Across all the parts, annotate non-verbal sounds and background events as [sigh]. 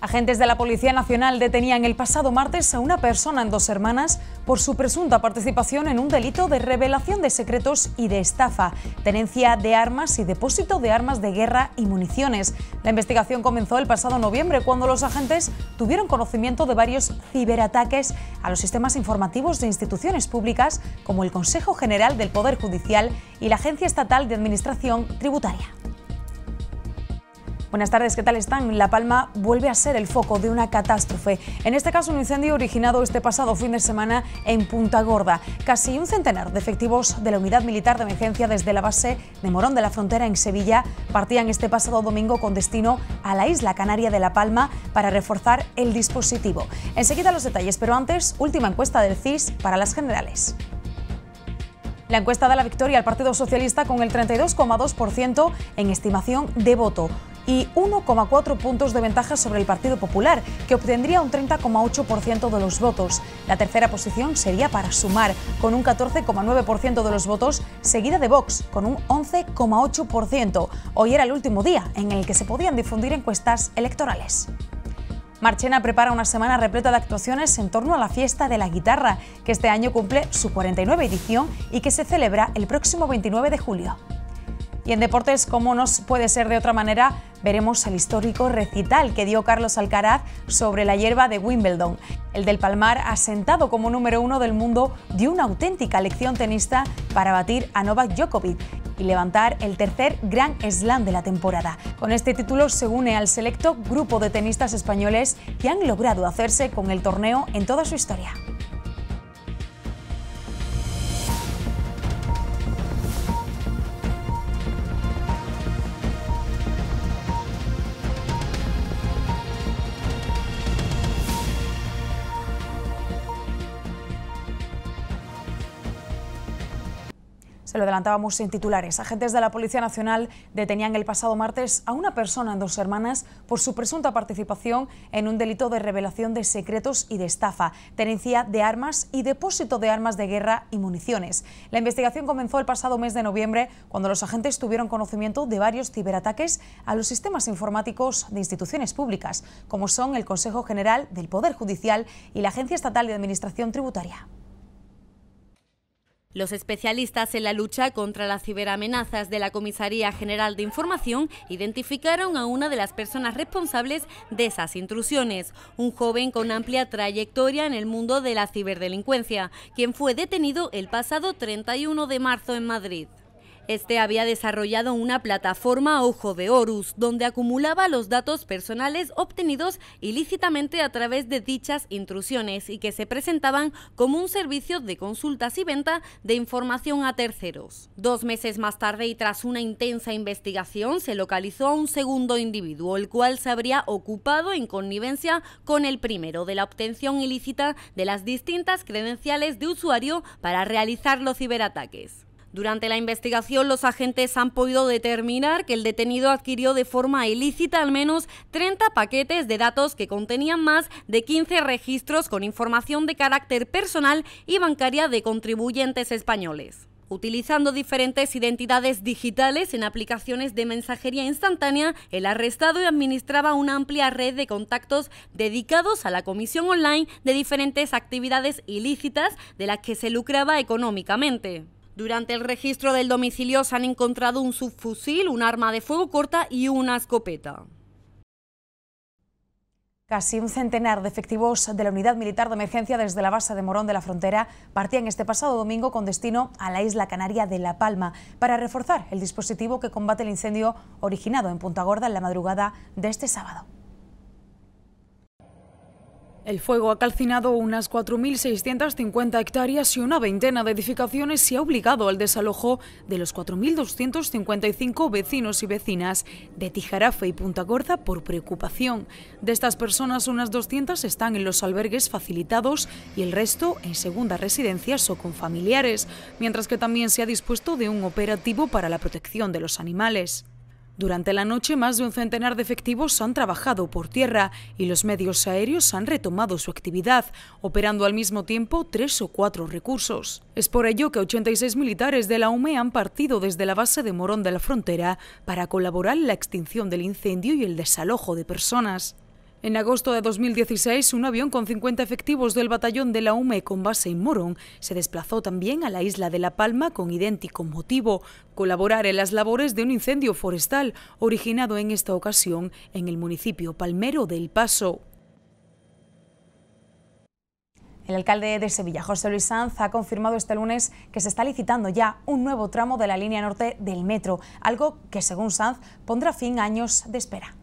Agentes de la Policía Nacional detenían el pasado martes a una persona en dos hermanas por su presunta participación en un delito de revelación de secretos y de estafa, tenencia de armas y depósito de armas de guerra y municiones. La investigación comenzó el pasado noviembre cuando los agentes tuvieron conocimiento de varios ciberataques a los sistemas informativos de instituciones públicas como el Consejo General del Poder Judicial y la Agencia Estatal de Administración Tributaria. Buenas tardes, ¿qué tal están? La Palma vuelve a ser el foco de una catástrofe. En este caso, un incendio originado este pasado fin de semana en Punta Gorda. Casi un centenar de efectivos de la Unidad Militar de Emergencia desde la base de Morón de la Frontera en Sevilla partían este pasado domingo con destino a la isla canaria de La Palma para reforzar el dispositivo. Enseguida los detalles, pero antes, última encuesta del CIS para las generales. La encuesta da la victoria al Partido Socialista con el 32,2% en estimación de voto y 1,4 puntos de ventaja sobre el Partido Popular, que obtendría un 30,8% de los votos. La tercera posición sería para Sumar, con un 14,9% de los votos, seguida de Vox, con un 11,8%. Hoy era el último día en el que se podían difundir encuestas electorales. Marchena prepara una semana repleta de actuaciones en torno a la fiesta de la guitarra, que este año cumple su 49 edición y que se celebra el próximo 29 de julio. Y en deportes, como no puede ser de otra manera, veremos el histórico recital que dio Carlos Alcaraz sobre la hierba de Wimbledon. El del Palmar, asentado como número uno del mundo, dio una auténtica lección tenista para batir a Novak Djokovic y levantar el tercer Gran Slam de la temporada. Con este título se une al selecto grupo de tenistas españoles que han logrado hacerse con el torneo en toda su historia. lo adelantábamos en titulares. Agentes de la Policía Nacional detenían el pasado martes a una persona en dos hermanas por su presunta participación en un delito de revelación de secretos y de estafa, tenencia de armas y depósito de armas de guerra y municiones. La investigación comenzó el pasado mes de noviembre cuando los agentes tuvieron conocimiento de varios ciberataques a los sistemas informáticos de instituciones públicas, como son el Consejo General del Poder Judicial y la Agencia Estatal de Administración Tributaria. Los especialistas en la lucha contra las ciberamenazas de la Comisaría General de Información identificaron a una de las personas responsables de esas intrusiones, un joven con amplia trayectoria en el mundo de la ciberdelincuencia, quien fue detenido el pasado 31 de marzo en Madrid. Este había desarrollado una plataforma Ojo de Horus, donde acumulaba los datos personales obtenidos ilícitamente a través de dichas intrusiones y que se presentaban como un servicio de consultas y venta de información a terceros. Dos meses más tarde y tras una intensa investigación se localizó a un segundo individuo, el cual se habría ocupado en connivencia con el primero de la obtención ilícita de las distintas credenciales de usuario para realizar los ciberataques. Durante la investigación, los agentes han podido determinar que el detenido adquirió de forma ilícita al menos 30 paquetes de datos que contenían más de 15 registros con información de carácter personal y bancaria de contribuyentes españoles. Utilizando diferentes identidades digitales en aplicaciones de mensajería instantánea, el arrestado administraba una amplia red de contactos dedicados a la comisión online de diferentes actividades ilícitas de las que se lucraba económicamente. Durante el registro del domicilio se han encontrado un subfusil, un arma de fuego corta y una escopeta. Casi un centenar de efectivos de la Unidad Militar de Emergencia desde la base de Morón de la Frontera partían este pasado domingo con destino a la isla canaria de La Palma para reforzar el dispositivo que combate el incendio originado en Punta Gorda en la madrugada de este sábado. El fuego ha calcinado unas 4.650 hectáreas y una veintena de edificaciones y ha obligado al desalojo de los 4.255 vecinos y vecinas de Tijarafe y Punta Gorda por preocupación. De estas personas, unas 200 están en los albergues facilitados y el resto en segundas residencias o con familiares, mientras que también se ha dispuesto de un operativo para la protección de los animales. Durante la noche, más de un centenar de efectivos han trabajado por tierra y los medios aéreos han retomado su actividad, operando al mismo tiempo tres o cuatro recursos. Es por ello que 86 militares de la UME han partido desde la base de Morón de la Frontera para colaborar en la extinción del incendio y el desalojo de personas. En agosto de 2016, un avión con 50 efectivos del batallón de la UME con base en Morón se desplazó también a la isla de La Palma con idéntico motivo, colaborar en las labores de un incendio forestal originado en esta ocasión en el municipio palmero del Paso. El alcalde de Sevilla, José Luis Sanz, ha confirmado este lunes que se está licitando ya un nuevo tramo de la línea norte del metro, algo que, según Sanz, pondrá fin a años de espera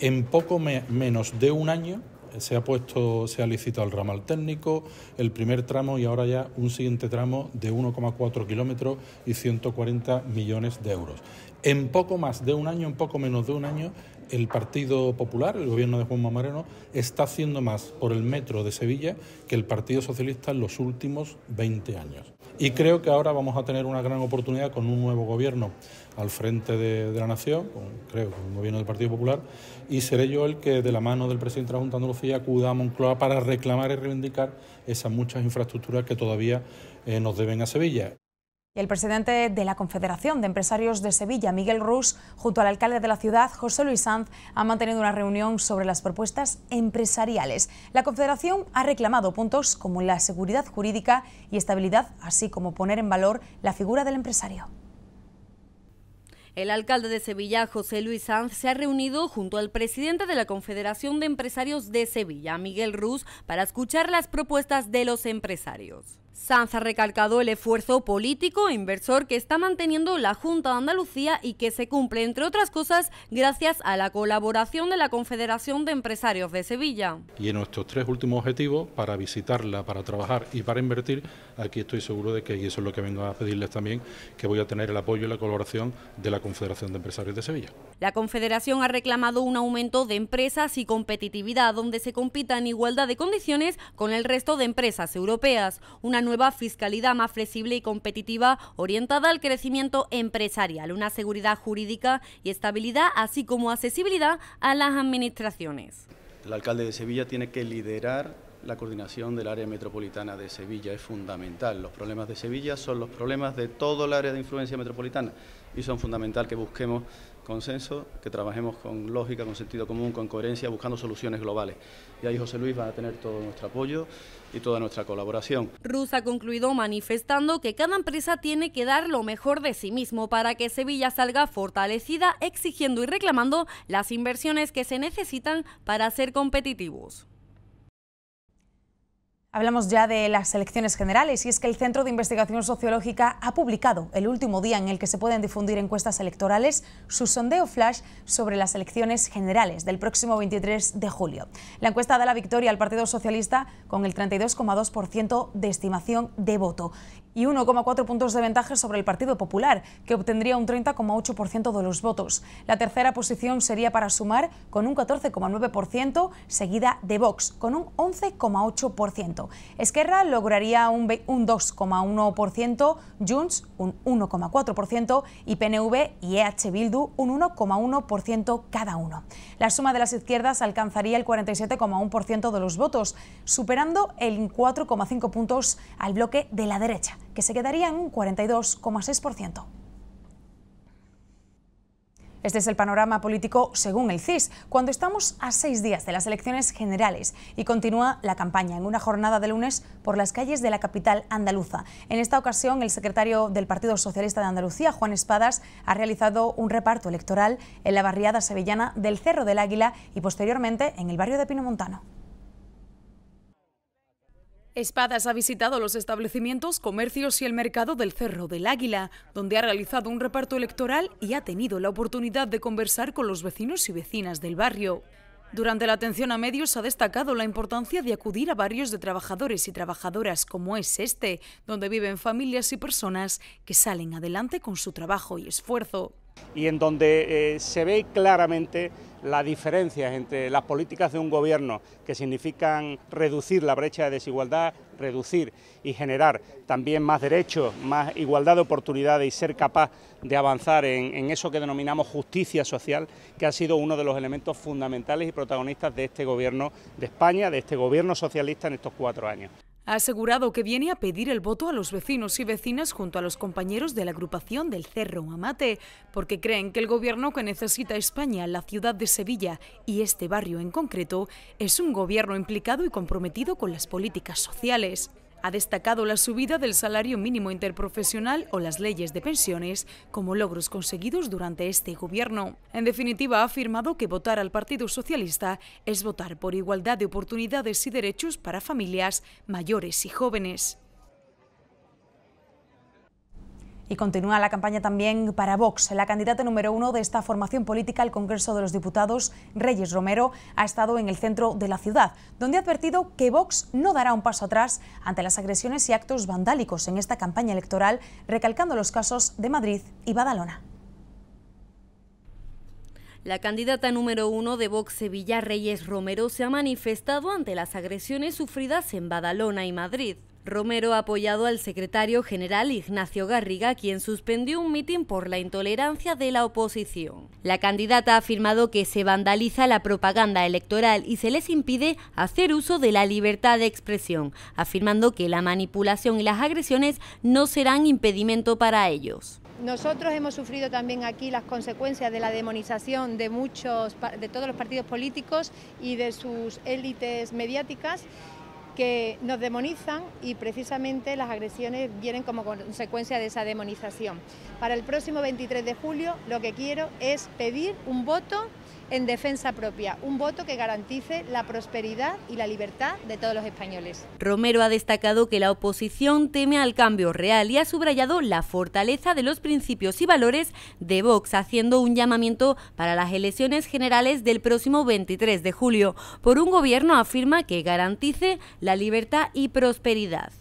en poco menos de un año eh, se ha puesto, se ha licitado el ramal técnico, el primer tramo y ahora ya un siguiente tramo de 1,4 kilómetros y 140 millones de euros. En poco más de un año, en poco menos de un año, el Partido Popular, el gobierno de Juanma Moreno, está haciendo más por el metro de Sevilla que el Partido Socialista en los últimos 20 años. Y creo que ahora vamos a tener una gran oportunidad con un nuevo gobierno al frente de, la Nación, creo con gobierno del Partido Popular, y seré yo el que de la mano del presidente de la Junta de Andalucía acuda a Moncloa para reclamar y reivindicar esas muchas infraestructuras que todavía eh, nos deben a Sevilla. El presidente de la Confederación de Empresarios de Sevilla, Miguel Rus, junto al alcalde de la ciudad, José Luis Sanz, ha mantenido una reunión sobre las propuestas empresariales. La Confederación ha reclamado puntos como la seguridad jurídica y estabilidad, así como poner en valor la figura del empresario. El alcalde de Sevilla, José Luis Sanz, se ha reunido junto al presidente de la Confederación de Empresarios de Sevilla, Miguel Ruz, para escuchar las propuestas de los empresarios. Sanz ha recalcado el esfuerzo político e inversor que está manteniendo la Junta de Andalucía y que se cumple, entre otras cosas, gracias a la colaboración de la Confederación de Empresarios de Sevilla. Y en nuestros tres últimos objetivos, para visitarla, para trabajar y para invertir, aquí estoy seguro de que, y eso es lo que vengo a pedirles también, que voy a tener el apoyo y la colaboración de la Confederación de Empresarios de Sevilla. La Confederación ha reclamado un aumento de empresas y competitividad, donde se compita en igualdad de condiciones con el resto de empresas europeas. Una nueva fiscalidad más flexible y competitiva orientada al crecimiento empresarial, una seguridad jurídica y estabilidad, así como accesibilidad a las administraciones. El alcalde de Sevilla tiene que liderar la coordinación del área metropolitana de Sevilla es fundamental. Los problemas de Sevilla son los problemas de todo el área de influencia metropolitana y son fundamental que busquemos consenso, que trabajemos con lógica, con sentido común, con coherencia, buscando soluciones globales. Y ahí José Luis va a tener todo nuestro apoyo y toda nuestra colaboración. Rus ha concluido manifestando que cada empresa tiene que dar lo mejor de sí mismo para que Sevilla salga fortalecida, exigiendo y reclamando las inversiones que se necesitan para ser competitivos. Hablamos ya de las elecciones generales y es que el Centro de Investigación Sociológica ha publicado el último día en el que se pueden difundir encuestas electorales su sondeo flash sobre las elecciones generales del próximo 23 de julio. La encuesta da la victoria al Partido Socialista con el 32,2% de estimación de voto y 1,4 puntos de ventaja sobre el Partido Popular, que obtendría un 30,8% de los votos. La tercera posición sería para Sumar, con un 14,9%, seguida de Vox, con un 11,8%. Esquerra lograría un, 2,1%, Junts un 1,4% y PNV y EH Bildu un 1,1% cada uno. La suma de las izquierdas alcanzaría el 47,1% de los votos, superando el 4,5 puntos al bloque de la derecha que se quedaría en un 42,6%. Este es el panorama político según el CIS, cuando estamos a seis días de las elecciones generales y continúa la campaña en una jornada de lunes por las calles de la capital andaluza. En esta ocasión, el secretario del Partido Socialista de Andalucía, Juan Espadas, ha realizado un reparto electoral en la barriada sevillana del Cerro del Águila y posteriormente en el barrio de Pinomontano. Espadas ha visitado los establecimientos, comercios y el mercado del Cerro del Águila, donde ha realizado un reparto electoral y ha tenido la oportunidad de conversar con los vecinos y vecinas del barrio. Durante la atención a medios ha destacado la importancia de acudir a barrios de trabajadores y trabajadoras como es este, donde viven familias y personas que salen adelante con su trabajo y esfuerzo y en donde eh, se ve claramente las diferencias entre las políticas de un gobierno que significan reducir la brecha de desigualdad, reducir y generar también más derechos, más igualdad de oportunidades y ser capaz de avanzar en, eso que denominamos justicia social, que ha sido uno de los elementos fundamentales y protagonistas de este gobierno de España, de este gobierno socialista en estos cuatro años ha asegurado que viene a pedir el voto a los vecinos y vecinas junto a los compañeros de la agrupación del Cerro Amate, porque creen que el gobierno que necesita España, la ciudad de Sevilla y este barrio en concreto, es un gobierno implicado y comprometido con las políticas sociales. Ha destacado la subida del salario mínimo interprofesional o las leyes de pensiones como logros conseguidos durante este gobierno. En definitiva, ha afirmado que votar al Partido Socialista es votar por igualdad de oportunidades y derechos para familias mayores y jóvenes. Y continúa la campaña también para Vox. La candidata número uno de esta formación política al Congreso de los Diputados, Reyes Romero, ha estado en el centro de la ciudad, donde ha advertido que Vox no dará un paso atrás ante las agresiones y actos vandálicos en esta campaña electoral, recalcando los casos de Madrid y Badalona. La candidata número uno de Vox Sevilla Reyes Romero se ha manifestado ante las agresiones sufridas en Badalona y Madrid. Romero ha apoyado al secretario general Ignacio Garriga, quien suspendió un mitin por la intolerancia de la oposición. La candidata ha afirmado que se vandaliza la propaganda electoral y se les impide hacer uso de la libertad de expresión, afirmando que la manipulación y las agresiones no serán impedimento para ellos. Nosotros hemos sufrido también aquí las consecuencias de la demonización de muchos de todos los partidos políticos y de sus élites mediáticas que nos demonizan y precisamente las agresiones vienen como consecuencia de esa demonización. Para el próximo 23 de julio lo que quiero es pedir un voto en defensa propia, un voto que garantice la prosperidad y la libertad de todos los españoles. Romero ha destacado que la oposición teme al cambio real y ha subrayado la fortaleza de los principios y valores de Vox, haciendo un llamamiento para las elecciones generales del próximo 23 de julio, por un gobierno afirma que garantice la libertad y prosperidad.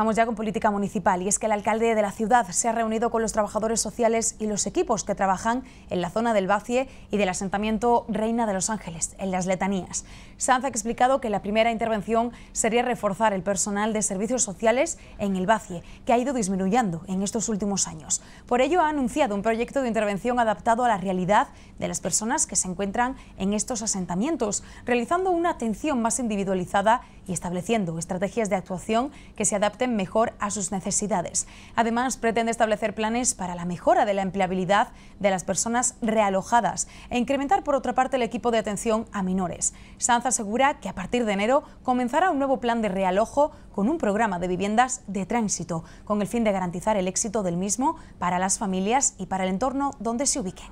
Vamos ya con política municipal y es que el alcalde de la ciudad se ha reunido con los trabajadores sociales y los equipos que trabajan en la zona del Bacie y del asentamiento Reina de los Ángeles, en las letanías. Sanz ha explicado que la primera intervención sería reforzar el personal de servicios sociales en el Bacie, que ha ido disminuyendo en estos últimos años. Por ello ha anunciado un proyecto de intervención adaptado a la realidad de las personas que se encuentran en estos asentamientos, realizando una atención más individualizada y estableciendo estrategias de actuación que se adapten mejor a sus necesidades. Además, pretende establecer planes para la mejora de la empleabilidad de las personas realojadas e incrementar, por otra parte, el equipo de atención a menores. Sanz asegura que a partir de enero comenzará un nuevo plan de realojo con un programa de viviendas de tránsito, con el fin de garantizar el éxito del mismo para las familias y para el entorno donde se ubiquen.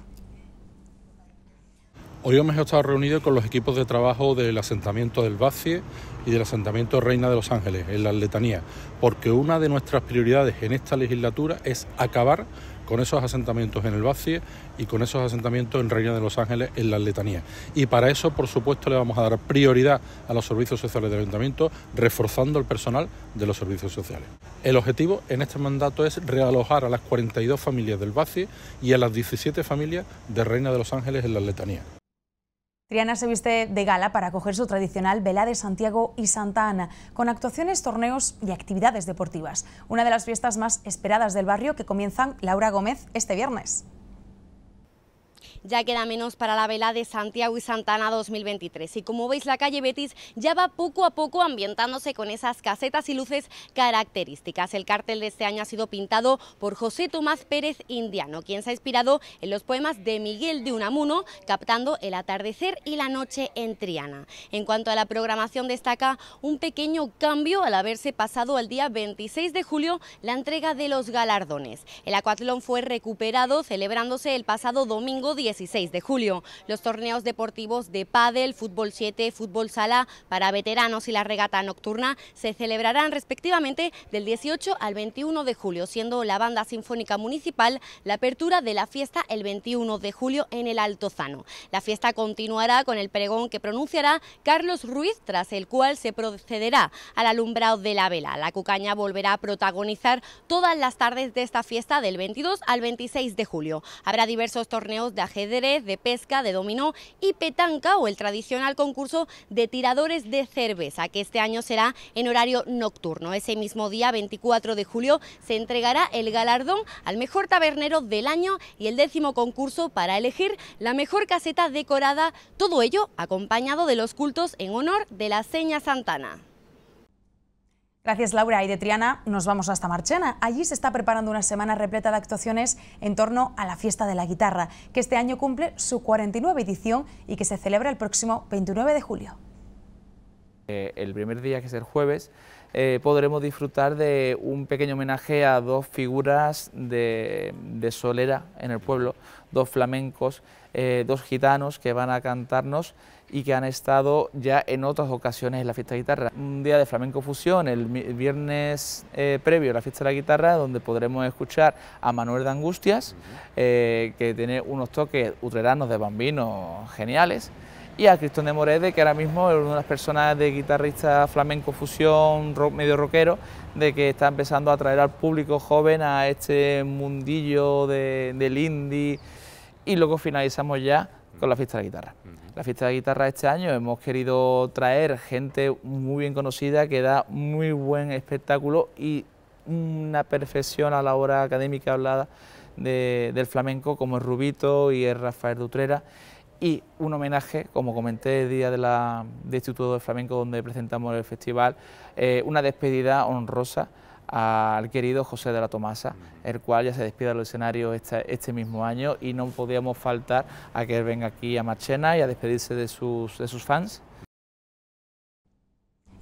Hoy hemos estado reunidos con los equipos de trabajo del asentamiento del Bacie y del asentamiento Reina de los Ángeles, en la Letanía, porque una de nuestras prioridades en esta legislatura es acabar con esos asentamientos en el Bacie y con esos asentamientos en Reina de los Ángeles, en la Letanía. Y para eso, por supuesto, le vamos a dar prioridad a los servicios sociales del ayuntamiento, reforzando el personal de los servicios sociales. El objetivo en este mandato es realojar a las 42 familias del Bacie y a las 17 familias de Reina de los Ángeles en la Letanía. Triana se viste de gala para acoger su tradicional vela de Santiago y Santa Ana, con actuaciones, torneos y actividades deportivas. Una de las fiestas más esperadas del barrio que comienzan Laura Gómez este viernes ya queda menos para la vela de Santiago y Santana 2023. Y como veis, la calle Betis ya va poco a poco ambientándose con esas casetas y luces características. El cartel de este año ha sido pintado por José Tomás Pérez Indiano, quien se ha inspirado en los poemas de Miguel de Unamuno, captando el atardecer y la noche en Triana. En cuanto a la programación, destaca un pequeño cambio al haberse pasado al día 26 de julio la entrega de los galardones. El acuatlón fue recuperado celebrándose el pasado domingo 16 de julio. Los torneos deportivos de pádel, fútbol 7, fútbol sala para veteranos y la regata nocturna se celebrarán respectivamente del 18 al 21 de julio, siendo la banda sinfónica municipal la apertura de la fiesta el 21 de julio en el Altozano. La fiesta continuará con el pregón que pronunciará Carlos Ruiz, tras el cual se procederá al alumbrado de la vela. La cucaña volverá a protagonizar todas las tardes de esta fiesta del 22 al 26 de julio. Habrá diversos torneos de ajedrez, de pesca, de dominó y petanca o el tradicional concurso de tiradores de cerveza, que este año será en horario nocturno. Ese mismo día, 24 de julio, se entregará el galardón al mejor tabernero del año y el décimo concurso para elegir la mejor caseta decorada, todo ello acompañado de los cultos en honor de la Seña Santana. Gracias Laura y de Triana nos vamos hasta Marchena. Allí se está preparando una semana repleta de actuaciones en torno a la fiesta de la guitarra, que este año cumple su 49 edición y que se celebra el próximo 29 de julio. Eh, el primer día, que es el jueves, eh, podremos disfrutar de un pequeño homenaje a dos figuras de, Solera en el pueblo, dos flamencos, eh, dos gitanos que van a cantarnos y que han estado ya en otras ocasiones en la fiesta de guitarra. Un día de flamenco fusión, el viernes eh, previo a la fiesta de la guitarra, donde podremos escuchar a Manuel de Angustias, eh, que tiene unos toques utreranos de bambino geniales, y a Cristón de Morede, que ahora mismo es una de las personas de guitarrista flamenco fusión, rock, medio rockero, de que está empezando a atraer al público joven a este mundillo del indie, y luego finalizamos ya con la fiesta de la guitarra la fiesta de guitarra este año hemos querido traer gente muy bien conocida que da muy buen espectáculo y una perfección a la hora académica hablada del flamenco como es Rubito y es Rafael Dutrera y un homenaje, como comenté el día del Instituto del Flamenco donde presentamos el festival, eh, una despedida honrosa al querido José de la Tomasa, el cual ya se despide del escenario este, este, mismo año y no podíamos faltar a que él venga aquí a Marchena y a despedirse de sus, de sus fans.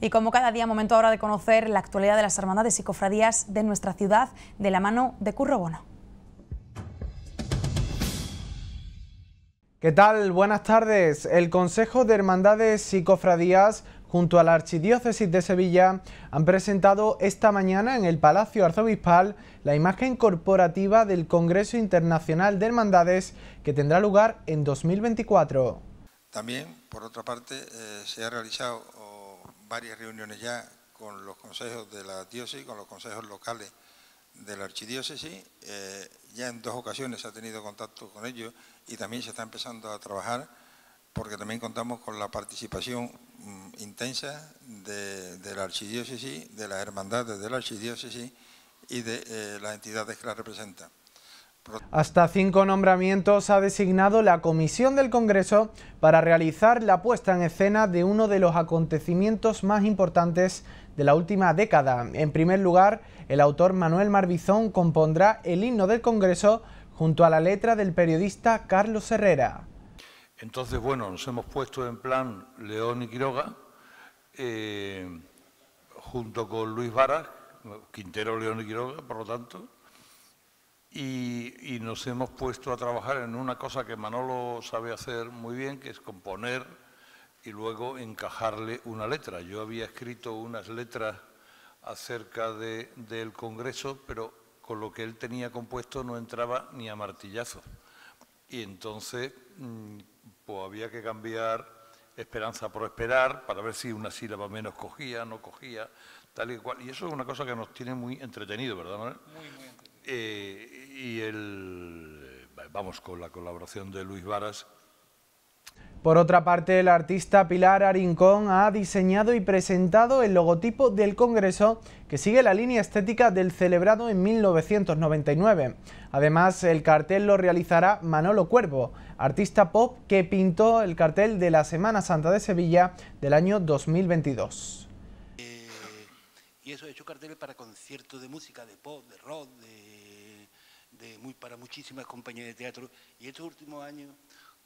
Y como cada día, momento ahora de conocer la actualidad de las hermandades y cofradías de nuestra ciudad de la mano de Curro Bono. ¿Qué tal? Buenas tardes. El Consejo de Hermandades y Cofradías junto a la Archidiócesis de Sevilla, han presentado esta mañana en el Palacio Arzobispal la imagen corporativa del Congreso Internacional de Hermandades que tendrá lugar en 2024. También, por otra parte, eh, se han realizado varias reuniones ya con los consejos de la diócesis, con los consejos locales de la archidiócesis. Eh, ya en dos ocasiones se ha tenido contacto con ellos y también se está empezando a trabajar porque también contamos con la participación mm, intensa de, la archidiócesis, de las hermandades de la archidiócesis y de eh, las entidades que la representan. Hasta cinco nombramientos ha designado la Comisión del Congreso para realizar la puesta en escena de uno de los acontecimientos más importantes de la última década. En primer lugar, el autor Manuel Marbizón compondrá el himno del Congreso junto a la letra del periodista Carlos Herrera. Entonces, bueno, nos hemos puesto en plan León y Quiroga, eh, junto con Luis Varas, Quintero, León y Quiroga, por lo tanto, y, nos hemos puesto a trabajar en una cosa que Manolo sabe hacer muy bien, que es componer y luego encajarle una letra. Yo había escrito unas letras acerca del Congreso, pero con lo que él tenía compuesto no entraba ni a martillazo. Y entonces mm, pues había que cambiar esperanza por esperar para ver si una sílaba menos cogía, no cogía, tal y cual. Y eso es una cosa que nos tiene muy entretenido, ¿verdad, Muy, muy entretenido. Eh, y el, vamos, con la colaboración de Luis Varas por otra parte, el artista Pilar Arincón ha diseñado y presentado el logotipo del Congreso que sigue la línea estética del celebrado en 1999. Además, el cartel lo realizará Manolo Cuervo, artista pop que pintó el cartel de la Semana Santa de Sevilla del año 2022. Eh, y eso, he hecho carteles para conciertos de música, de pop, de rock, muy, para muchísimas compañías de teatro. Y estos últimos años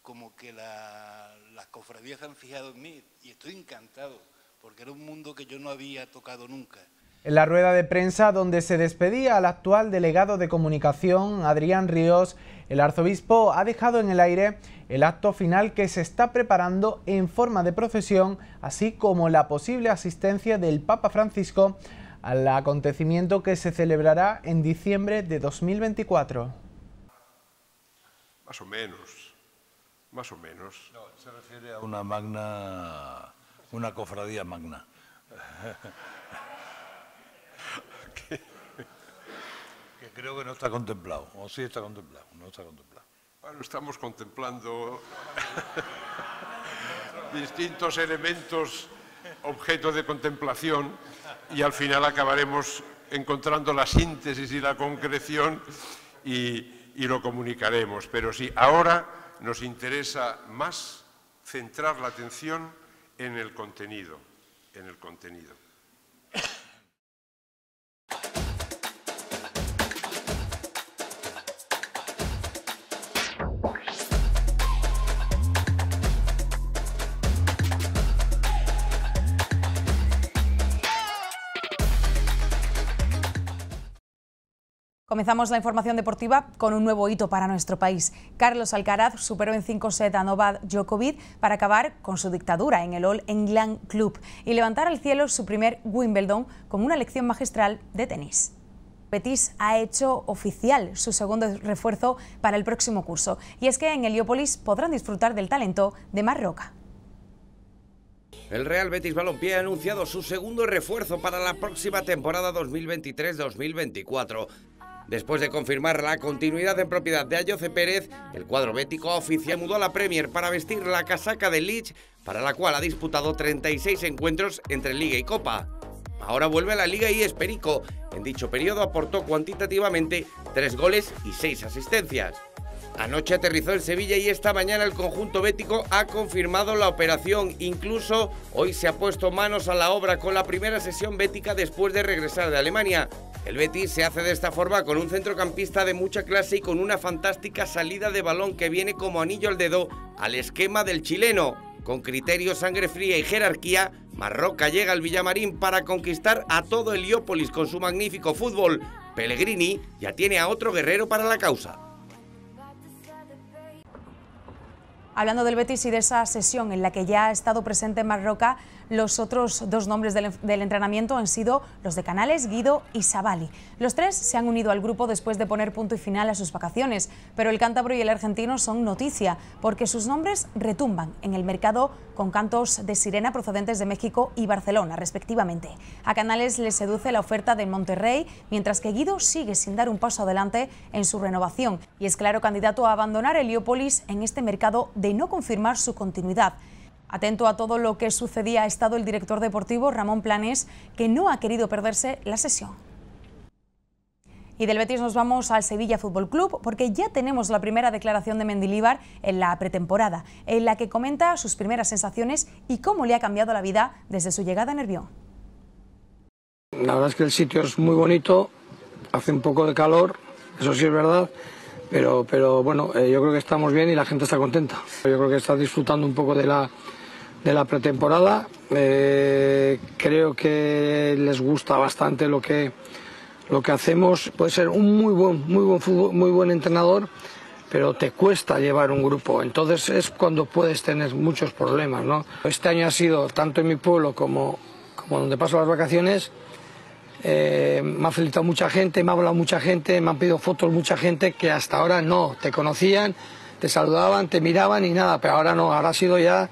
como que las cofradías han fijado en mí y estoy encantado, porque era un mundo que yo no había tocado nunca. En la rueda de prensa donde se despedía al actual delegado de comunicación, Adrián Ríos, el arzobispo ha dejado en el aire el acto final que se está preparando en forma de procesión, así como la posible asistencia del Papa Francisco al acontecimiento que se celebrará en diciembre de 2024. Más o menos, más o menos. No, se refiere a una magna, una cofradía magna. [laughs] que, creo que no está contemplado, o sí está contemplado, no está contemplado. Bueno, estamos contemplando [laughs] distintos elementos objeto de contemplación y al final acabaremos encontrando la síntesis y la concreción y, y lo comunicaremos. Pero sí, ahora nos interesa más centrar la atención en el contenido, en el contenido. Comenzamos la información deportiva con un nuevo hito para nuestro país. Carlos Alcaraz superó en 5 sets a Novak Djokovic para acabar con su dictadura en el All England Club y levantar al cielo su primer Wimbledon con una lección magistral de tenis. Betis ha hecho oficial su segundo refuerzo para el próximo curso y es que en Heliópolis podrán disfrutar del talento de Marroca. El Real Betis Balompié ha anunciado su segundo refuerzo para la próxima temporada 2023-2024. Después de confirmar la continuidad en propiedad de Ayoce Pérez, el cuadro bético oficial mudó a la Premier para vestir la casaca de Leeds, para la cual ha disputado 36 encuentros entre Liga y Copa. Ahora vuelve a la Liga y es Perico. En dicho periodo aportó cuantitativamente 3 goles y 6 asistencias. Anoche aterrizó en Sevilla y esta mañana el conjunto bético ha confirmado la operación. Incluso hoy se ha puesto manos a la obra con la primera sesión bética después de regresar de Alemania. El Betis se hace de esta forma con un centrocampista de mucha clase y con una fantástica salida de balón que viene como anillo al dedo al esquema del chileno. Con criterio, sangre fría y jerarquía, Marroca llega al Villamarín para conquistar a todo Heliópolis con su magnífico fútbol. Pellegrini ya tiene a otro guerrero para la causa. Hablando del Betis y de esa sesión en la que ya ha estado presente Marroca, los otros dos nombres del, entrenamiento han sido los de Canales, Guido y Sabali. Los tres se han unido al grupo después de poner punto y final a sus vacaciones, pero el cántabro y el argentino son noticia porque sus nombres retumban en el mercado con cantos de sirena procedentes de México y Barcelona, respectivamente. A Canales le seduce la oferta de Monterrey, mientras que Guido sigue sin dar un paso adelante en su renovación y es claro candidato a abandonar Heliópolis en este mercado de no confirmar su continuidad. Atento a todo lo que sucedía ha estado el director deportivo Ramón Planes, que no ha querido perderse la sesión. Y del Betis nos vamos al Sevilla Fútbol Club porque ya tenemos la primera declaración de Mendilíbar en la pretemporada, en la que comenta sus primeras sensaciones y cómo le ha cambiado la vida desde su llegada a Nervión. La verdad es que el sitio es muy bonito, hace un poco de calor, eso sí es verdad, pero, pero bueno, eh, yo creo que estamos bien y la gente está contenta. Yo creo que está disfrutando un poco de la, de la pretemporada, eh, creo que les gusta bastante lo que lo que hacemos puede ser un muy buen, muy buen muy buen entrenador, pero te cuesta llevar un grupo. Entonces es cuando puedes tener muchos problemas, Este año ha sido tanto en mi pueblo como, como donde paso las vacaciones. Eh, me ha felicitado mucha gente, me ha hablado mucha gente, me han pedido fotos mucha gente que hasta ahora no te conocían, te saludaban, te miraban y nada, pero ahora no, ahora ha sido ya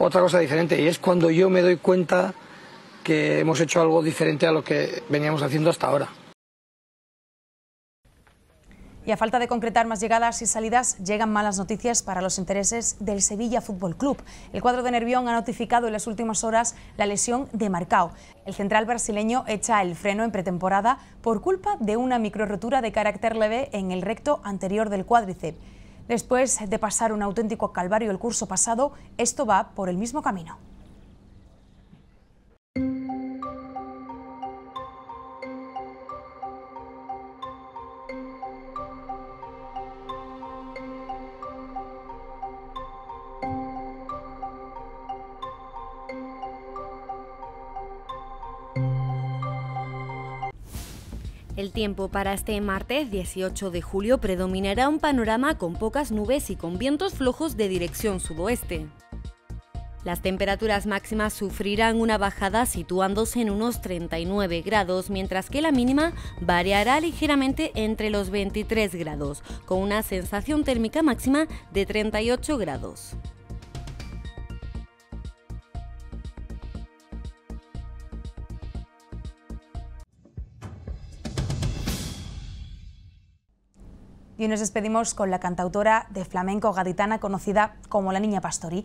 otra cosa diferente. Y es cuando yo me doy cuenta que hemos hecho algo diferente a lo que veníamos haciendo hasta ahora. Y a falta de concretar más llegadas y salidas, llegan malas noticias para los intereses del Sevilla Fútbol Club. El cuadro de Nervión ha notificado en las últimas horas la lesión de Marcao. El central brasileño echa el freno en pretemporada por culpa de una microrotura de carácter leve en el recto anterior del cuádriceps. Después de pasar un auténtico calvario el curso pasado, esto va por el mismo camino. El tiempo para este martes 18 de julio predominará un panorama con pocas nubes y con vientos flojos de dirección sudoeste. Las temperaturas máximas sufrirán una bajada situándose en unos 39 grados, mientras que la mínima variará ligeramente entre los 23 grados, con una sensación térmica máxima de 38 grados. y nos despedimos con la cantautora de flamenco gaditana conocida como La Niña Pastorí.